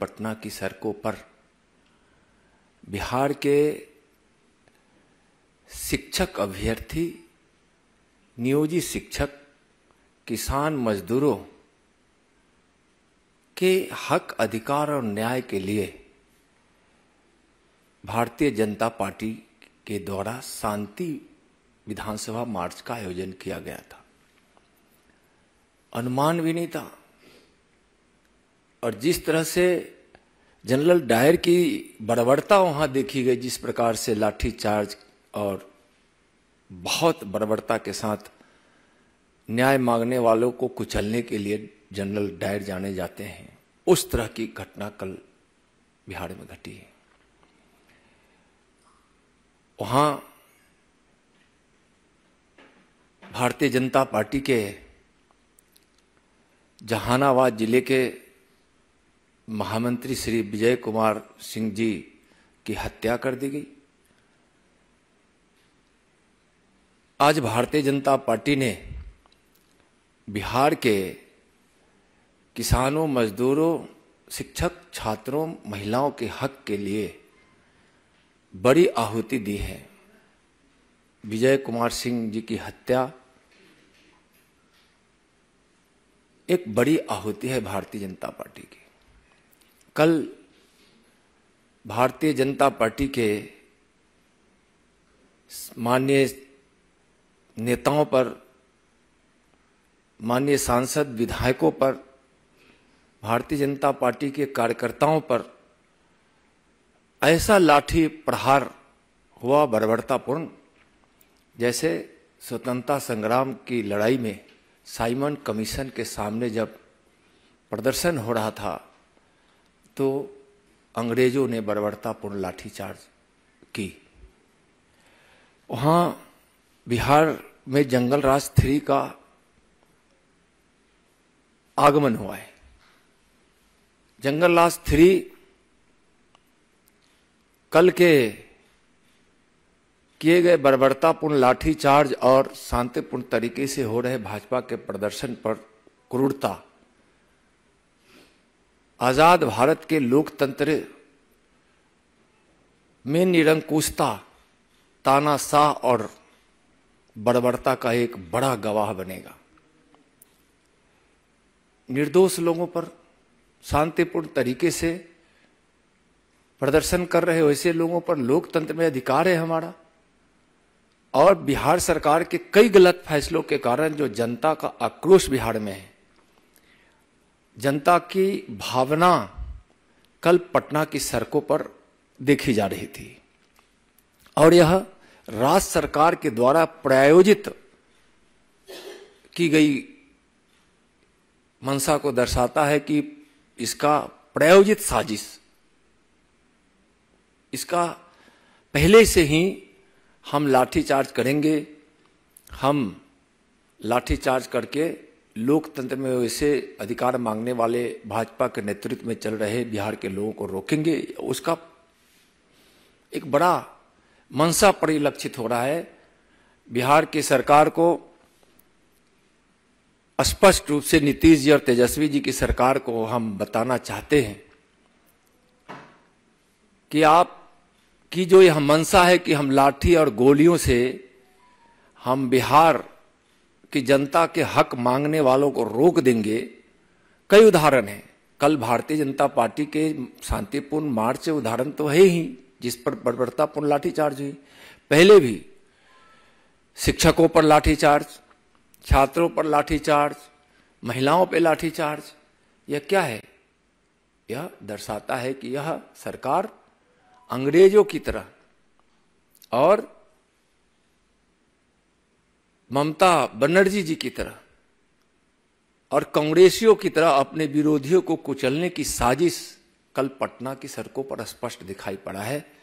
पटना की सड़कों पर बिहार के शिक्षक अभ्यर्थी नियोजित शिक्षक किसान मजदूरों के हक अधिकार और न्याय के लिए भारतीय जनता पार्टी के द्वारा शांति विधानसभा मार्च का आयोजन किया गया था अनुमान भी नहीं था और जिस तरह से जनरल डायर की बड़बड़ता वहां देखी गई जिस प्रकार से लाठी चार्ज और बहुत बड़बड़ता के साथ न्याय मांगने वालों को कुचलने के लिए जनरल डायर जाने जाते हैं उस तरह की घटना कल बिहार में घटी है वहां भारतीय जनता पार्टी के जहानाबाद जिले के महामंत्री श्री विजय कुमार सिंह जी की हत्या कर दी गई आज भारतीय जनता पार्टी ने बिहार के किसानों मजदूरों शिक्षक छात्रों महिलाओं के हक के लिए बड़ी आहुति दी है विजय कुमार सिंह जी की हत्या एक बड़ी आहुति है भारतीय जनता पार्टी की कल भारतीय जनता पार्टी के माननीय नेताओं पर माननीय सांसद विधायकों पर भारतीय जनता पार्टी के कार्यकर्ताओं पर ऐसा लाठी प्रहार हुआ बर्बरतापूर्ण जैसे स्वतंत्रता संग्राम की लड़ाई में साइमन कमीशन के सामने जब प्रदर्शन हो रहा था तो अंग्रेजों ने बर्बरतापूर्ण लाठीचार्ज की वहां बिहार में जंगल राज थ्री का आगमन हुआ है जंगल राज थ्री कल के किए गए बर्बरतापूर्ण लाठीचार्ज और शांतिपूर्ण तरीके से हो रहे भाजपा के प्रदर्शन पर क्रूरता आजाद भारत के लोकतंत्र में निरंकुशता तानाशाह और बड़बड़ता का एक बड़ा गवाह बनेगा निर्दोष लोगों पर शांतिपूर्ण तरीके से प्रदर्शन कर रहे वैसे लोगों पर लोकतंत्र में अधिकार है हमारा और बिहार सरकार के कई गलत फैसलों के कारण जो जनता का आक्रोश बिहार में है जनता की भावना कल पटना की सड़कों पर देखी जा रही थी और यह राज्य सरकार के द्वारा प्रायोजित की गई मनसा को दर्शाता है कि इसका प्रायोजित साजिश इसका पहले से ही हम लाठीचार्ज करेंगे हम लाठीचार्ज करके लोकतंत्र में वैसे अधिकार मांगने वाले भाजपा के नेतृत्व में चल रहे बिहार के लोगों को रोकेंगे उसका एक बड़ा मनसा परिलक्षित हो रहा है बिहार की सरकार को स्पष्ट रूप से नीतीश जी और तेजस्वी जी की सरकार को हम बताना चाहते हैं कि आप की जो यह मनसा है कि हम लाठी और गोलियों से हम बिहार कि जनता के हक मांगने वालों को रोक देंगे कई उदाहरण हैं कल भारतीय जनता पार्टी के शांतिपूर्ण मार्च उदाहरण तो है ही जिस पर बर्बरतापूर्ण लाठीचार्ज हुई पहले भी शिक्षकों पर लाठीचार्ज छात्रों पर लाठीचार्ज महिलाओं पर लाठीचार्ज यह क्या है यह दर्शाता है कि यह सरकार अंग्रेजों की तरह और ममता बनर्जी जी की तरह और कांग्रेसियों की तरह अपने विरोधियों को कुचलने की साजिश कल पटना की सड़कों पर स्पष्ट दिखाई पड़ा है